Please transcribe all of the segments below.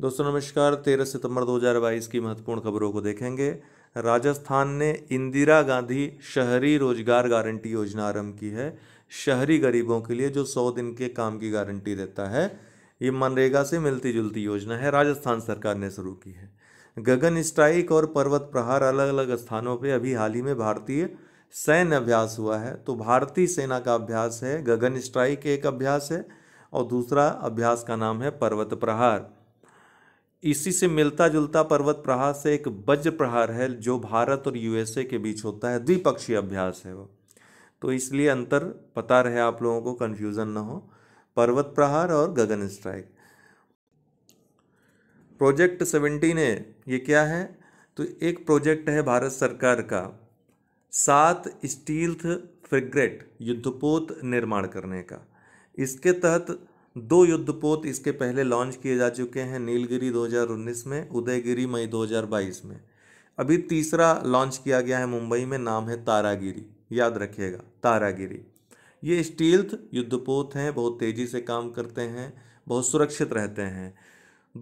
दोस्तों नमस्कार 13 सितंबर 2022 की महत्वपूर्ण खबरों को देखेंगे राजस्थान ने इंदिरा गांधी शहरी रोजगार गारंटी योजना आरंभ की है शहरी गरीबों के लिए जो 100 दिन के काम की गारंटी देता है ये मनरेगा से मिलती जुलती योजना है राजस्थान सरकार ने शुरू की है गगन स्ट्राइक और पर्वत प्रहार अलग अलग स्थानों पर अभी हाल ही में भारतीय सैन्य अभ्यास हुआ है तो भारतीय सेना का अभ्यास है गगन स्ट्राइक एक अभ्यास है और दूसरा अभ्यास का नाम है पर्वत प्रहार इसी से मिलता जुलता पर्वत प्रहार से एक वज्र प्रहार है जो भारत और यूएसए के बीच होता है द्विपक्षीय अभ्यास है वो तो इसलिए अंतर पता रहे आप लोगों को कन्फ्यूज़न ना हो पर्वत प्रहार और Gagan strike project seventeen A ये क्या है तो एक प्रोजेक्ट है भारत सरकार का सात स्टील्थ फ्रिग्रेट युद्धपोत निर्माण करने का इसके तहत दो युद्धपोत इसके पहले लॉन्च किए जा चुके हैं नीलगिरी 2019 में उदयगिरी मई 2022 में अभी तीसरा लॉन्च किया गया है मुंबई में नाम है तारागिरी याद रखिएगा तारागिरी ये स्टील्थ युद्धपोत हैं बहुत तेज़ी से काम करते हैं बहुत सुरक्षित रहते हैं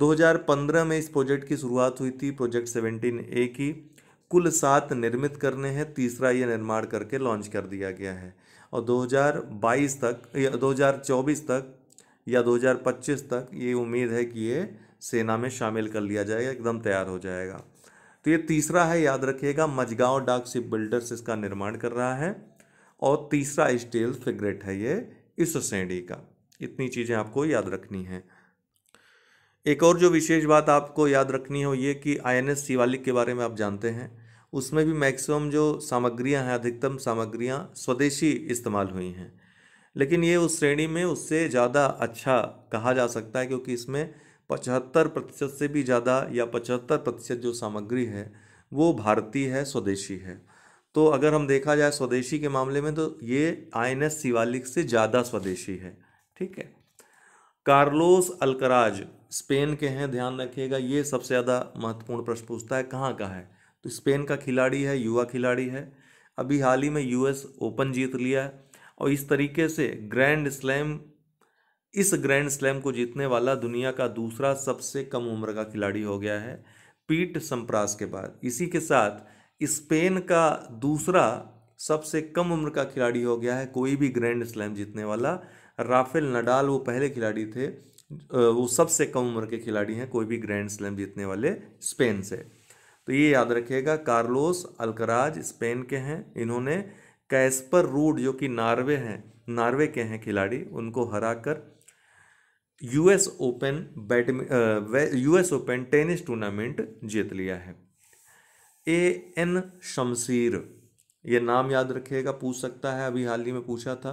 2015 में इस प्रोजेक्ट की शुरुआत हुई थी प्रोजेक्ट 17 ए की कुल सात निर्मित करने हैं तीसरा ये निर्माण करके लॉन्च कर दिया गया है और 2022 तक या 2024 तक या 2025 तक ये उम्मीद है कि ये सेना में शामिल कर लिया जाएगा एकदम तैयार हो जाएगा तो ये तीसरा है याद रखिएगा मजगांव डाक शिप बिल्डर्स इसका निर्माण कर रहा है और तीसरा स्टील फिगरेट है ये इस श्रेणी का इतनी चीज़ें आपको याद रखनी है एक और जो विशेष बात आपको याद रखनी हो ये कि आई एन एस शिवालिक के बारे में आप जानते हैं उसमें भी मैक्सिमम जो सामग्रियां हैं अधिकतम सामग्रियां स्वदेशी इस्तेमाल हुई हैं लेकिन ये उस श्रेणी में उससे ज़्यादा अच्छा कहा जा सकता है क्योंकि इसमें पचहत्तर प्रतिशत से भी ज़्यादा या पचहत्तर प्रतिशत जो सामग्री है वो भारतीय है स्वदेशी है तो अगर हम देखा जाए स्वदेशी के मामले में तो ये आई एन एस शिवालिक से ज़्यादा स्वदेशी है ठीक है कार्लोस अलकराज स्पेन के हैं ध्यान रखिएगा ये सबसे ज़्यादा महत्वपूर्ण प्रश्न पूछता है कहाँ का है तो स्पेन का खिलाड़ी है युवा खिलाड़ी है अभी हाल ही में यूएस ओपन जीत लिया है और इस तरीके से ग्रैंड स्लैम इस ग्रैंड स्लैम को जीतने वाला दुनिया का दूसरा सबसे कम उम्र का खिलाड़ी हो गया है पीट संप्रास के बाद इसी के साथ स्पेन का दूसरा सबसे कम उम्र का खिलाड़ी हो गया है कोई भी ग्रैंड स्लैम जीतने वाला राफेल नडाल वो पहले खिलाड़ी थे वो सबसे कम उम्र के खिलाड़ी हैं कोई भी ग्रैंड स्लैम जीतने वाले स्पेन से तो ये याद रखिएगा कार्लोस अलकराज स्पेन के हैं इन्होंने कैस्पर रूड जो कि नार्वे हैं नार्वे के हैं खिलाड़ी उनको हराकर यूएस ओपन बैडमिन यूएस ओपन टेनिस टूर्नामेंट जीत लिया है ए एन शमशीर ये नाम याद रखिएगा पूछ सकता है अभी हाल ही में पूछा था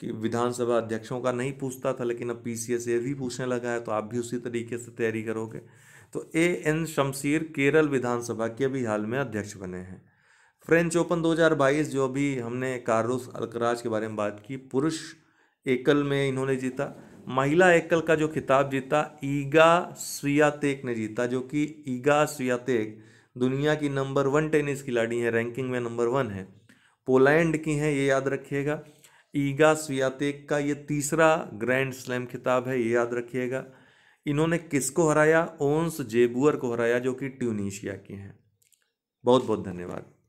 कि विधानसभा अध्यक्षों का नहीं पूछता था लेकिन अब एस ये भी पूछने लगा है तो आप भी उसी तरीके से तैयारी करोगे तो ए एन शमशीर केरल विधानसभा के अभी हाल में अध्यक्ष बने हैं फ्रेंच ओपन 2022 जो अभी हमने कार्लोस अलकराज के बारे में बात की पुरुष एकल में इन्होंने जीता महिला एकल का जो खिताब जीता ईगा स्वियातेक ने जीता जो कि ईगा स्वियातेक दुनिया की नंबर वन टेनिस खिलाड़ी हैं रैंकिंग में नंबर वन है पोलैंड की हैं ये याद रखिएगा ईगा स्वियातेक का ये तीसरा ग्रैंड स्लैम खिताब है ये याद रखिएगा इन्होंने किसको हराया ओन्स जेबुअर को हराया जो कि ट्यूनीशिया की हैं बहुत बहुत धन्यवाद